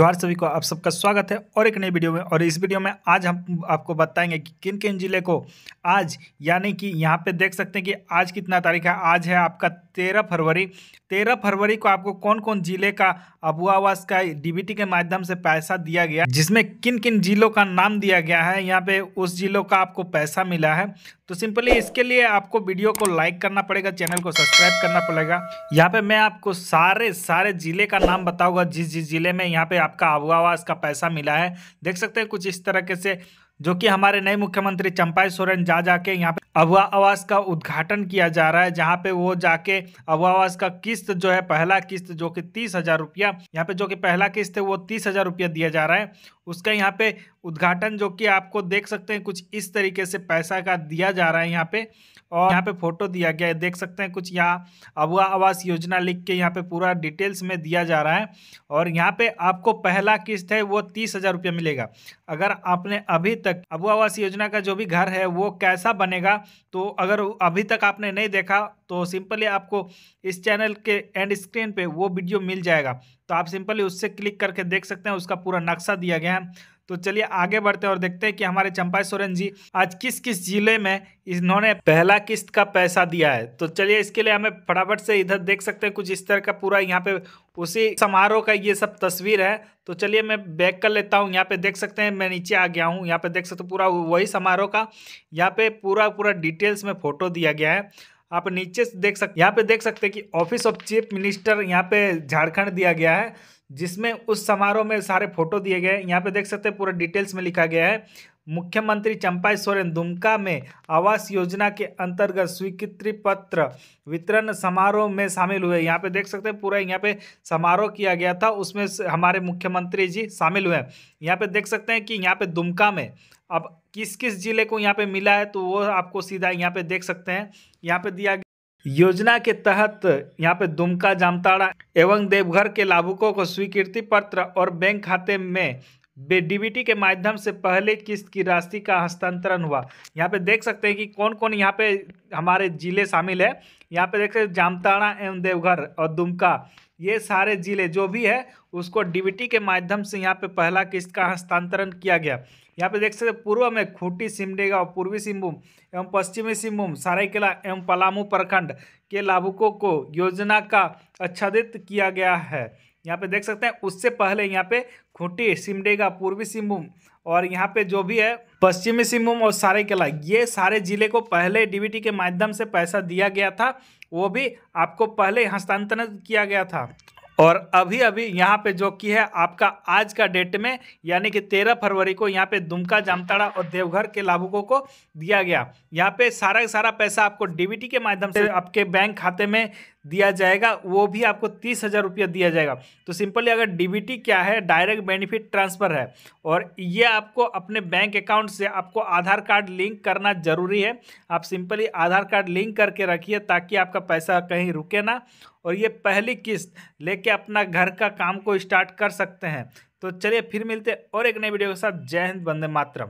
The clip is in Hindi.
जोहार सभी को आप सबका स्वागत है और एक नई वीडियो में और इस वीडियो में आज हम आपको बताएंगे कि किन किन जिले को आज यानी कि यहाँ पे देख सकते हैं कि आज कितना तारीख है आज है आपका तेरह फरवरी तेरह फरवरी को आपको कौन कौन जिले का अबुआवास का डीबीटी के माध्यम से पैसा दिया गया जिसमें किन किन जिलों का नाम दिया गया है यहाँ पे उस जिलों का आपको पैसा मिला है तो सिंपली इसके लिए आपको वीडियो को लाइक करना पड़ेगा चैनल को सब्सक्राइब करना पड़ेगा यहाँ पे मैं आपको सारे सारे जिले का नाम बताऊंगा जिस जिस जिले में यहाँ पे आपका आवास का पैसा मिला है देख सकते हैं कुछ इस तरह के से जो कि हमारे नए मुख्यमंत्री चंपाई सोरेन जा जाके यहाँ पे अबुआ आवास का उद्घाटन किया जा रहा है जहाँ पे वो जाके अबुआ आवास का किस्त जो है पहला किस्त जो कि तीस हजार रुपया यहाँ पे जो कि पहला किस्त है वो तीस हजार रुपया दिया जा रहा है उसका यहाँ पे उद्घाटन जो कि आपको देख सकते हैं कुछ इस तरीके से पैसा का दिया जा रहा है यहाँ पे और यहाँ पे फोटो दिया गया है देख सकते हैं कुछ यहाँ अबुआ आवास योजना लिख के यहाँ पे पूरा डिटेल्स में दिया जा रहा है और यहाँ पे आपको पहला किस्त है वो तीस हजार रुपया मिलेगा अगर आपने अभी तक तक अब आवास योजना का जो भी घर है वो कैसा बनेगा तो अगर अभी तक आपने नहीं देखा तो सिंपली आपको इस चैनल के एंड स्क्रीन पे वो वीडियो मिल जाएगा तो आप सिंपली उससे क्लिक करके देख सकते हैं उसका पूरा नक्शा दिया गया है तो चलिए आगे बढ़ते हैं और देखते हैं कि हमारे चंपा सोरेन जी आज किस किस जिले में इन्होंने पहला किस्त का पैसा दिया है तो चलिए इसके लिए हमें फटाफट से इधर देख सकते हैं कुछ इस तरह का पूरा यहाँ पे उसी समारोह का ये सब तस्वीर है तो चलिए मैं बैक कर लेता हूँ यहाँ पे देख सकते हैं मैं नीचे आ गया हूँ यहाँ पे देख सकते हो पूरा वही समारोह का यहाँ पे पूरा पूरा डिटेल्स में फोटो दिया गया है आप नीचे देख सकते यहाँ पे देख सकते हैं कि ऑफिस ऑफ चीफ मिनिस्टर यहाँ पे झारखंड दिया गया है जिसमें उस समारोह में सारे फोटो दिए गए हैं यहाँ पे देख सकते हैं पूरा डिटेल्स में लिखा गया है मुख्यमंत्री चंपाई सोरेन दुमका में आवास योजना के अंतर्गत स्वीकृति पत्र वितरण समारोह में शामिल हुए यहाँ पे देख सकते हैं पूरा यहाँ पे समारोह किया गया था उसमें हमारे मुख्यमंत्री जी शामिल हुए यहाँ पे देख सकते हैं कि यहाँ पे दुमका में अब किस किस जिले को यहाँ पे मिला है तो वो आपको सीधा यहाँ पे देख सकते हैं यहाँ पे दिया गया योजना के तहत यहाँ पे दुमका जामताड़ा एवं देवघर के लाभुकों को स्वीकृति पत्र और बैंक खाते में डीबीटी के माध्यम से पहले किस्त की राशि का हस्तांतरण हुआ यहाँ पे देख सकते हैं कि कौन कौन यहाँ पे हमारे जिले शामिल है यहाँ पे देख सकते हैं जामताड़ा एवं देवघर और दुमका ये सारे जिले जो भी है उसको डीबीटी के माध्यम से यहाँ पे पहला किस्त का हस्तांतरण किया गया यहाँ पे देख सकते पूर्व में खूंटी सिमडेगा पूर्वी सिंहभूम एवं पश्चिमी सिंहभूम सरायकेला एवं पलामू प्रखंड के लाभुकों को योजना का आच्छादित किया गया है यहाँ पे देख सकते हैं उससे पहले यहाँ पे खूंटी सिमडेगा पूर्वी सिंहभूम और यहाँ पे जो भी है पश्चिमी सिंहभूम और किला ये सारे जिले को पहले डीबीटी के माध्यम से पैसा दिया गया था वो भी आपको पहले हस्तांतरण किया गया था और अभी अभी यहाँ पे जो की है आपका आज का डेट में यानी कि तेरह फरवरी को यहाँ पे दुमका जामताड़ा और देवघर के लाभुकों को दिया गया यहाँ पे सारा सारा पैसा आपको डीबीटी के माध्यम से आपके बैंक खाते में दिया जाएगा वो भी आपको तीस हज़ार रुपया दिया जाएगा तो सिंपली अगर डी क्या है डायरेक्ट बेनिफिट ट्रांसफ़र है और ये आपको अपने बैंक अकाउंट से आपको आधार कार्ड लिंक करना ज़रूरी है आप सिंपली आधार कार्ड लिंक करके रखिए ताकि आपका पैसा कहीं रुके ना और ये पहली किस्त लेके अपना घर का काम को स्टार्ट कर सकते हैं तो चलिए फिर मिलते और एक नई वीडियो के साथ जय हिंद बंदे मातरम